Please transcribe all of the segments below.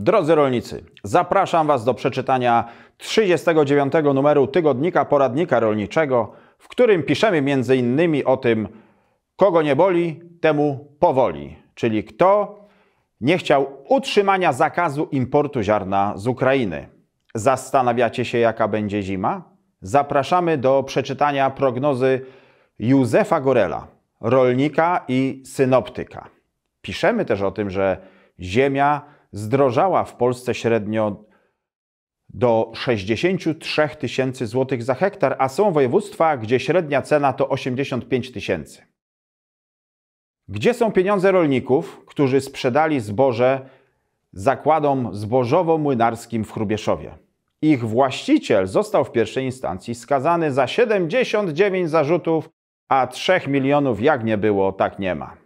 Drodzy rolnicy, zapraszam Was do przeczytania 39 numeru tygodnika poradnika rolniczego, w którym piszemy m.in. o tym, kogo nie boli, temu powoli, czyli kto nie chciał utrzymania zakazu importu ziarna z Ukrainy. Zastanawiacie się, jaka będzie zima? Zapraszamy do przeczytania prognozy Józefa Gorela, rolnika i synoptyka. Piszemy też o tym, że Ziemia zdrożała w Polsce średnio do 63 tysięcy złotych za hektar, a są województwa, gdzie średnia cena to 85 tysięcy. Gdzie są pieniądze rolników, którzy sprzedali zboże zakładom zbożowo-młynarskim w Chrubieszowie? Ich właściciel został w pierwszej instancji skazany za 79 zarzutów, a 3 milionów jak nie było, tak nie ma.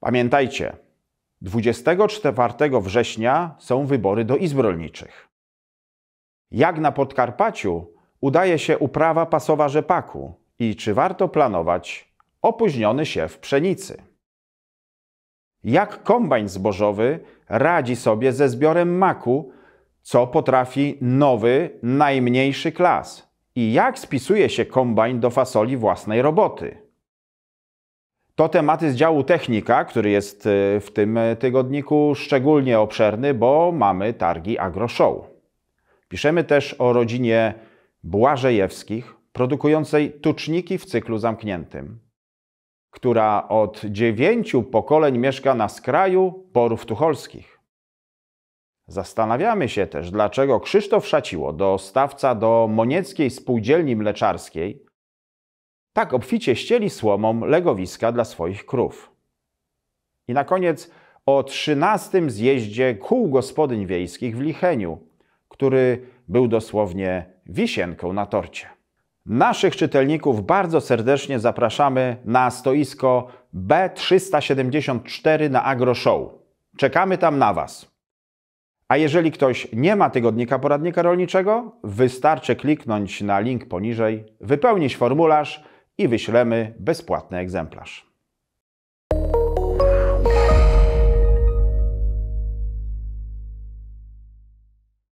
Pamiętajcie, 24 września są wybory do izb rolniczych. Jak na Podkarpaciu udaje się uprawa pasowa rzepaku i czy warto planować opóźniony siew pszenicy? Jak kombajn zbożowy radzi sobie ze zbiorem maku, co potrafi nowy, najmniejszy klas? I jak spisuje się kombajn do fasoli własnej roboty? To tematy z działu technika, który jest y, w tym y, tygodniku szczególnie obszerny, bo mamy targi AgroShow. Piszemy też o rodzinie Błażejewskich, produkującej tuczniki w cyklu zamkniętym, która od dziewięciu pokoleń mieszka na skraju porów tucholskich. Zastanawiamy się też, dlaczego Krzysztof Szaciło, dostawca do Monieckiej Spółdzielni Mleczarskiej, tak obficie ścieli słomą legowiska dla swoich krów. I na koniec o XIII zjeździe kół gospodyń wiejskich w Licheniu, który był dosłownie wisienką na torcie. Naszych czytelników bardzo serdecznie zapraszamy na stoisko B374 na Agro Show. Czekamy tam na Was. A jeżeli ktoś nie ma tygodnika poradnika rolniczego, wystarczy kliknąć na link poniżej, wypełnić formularz i wyślemy bezpłatny egzemplarz.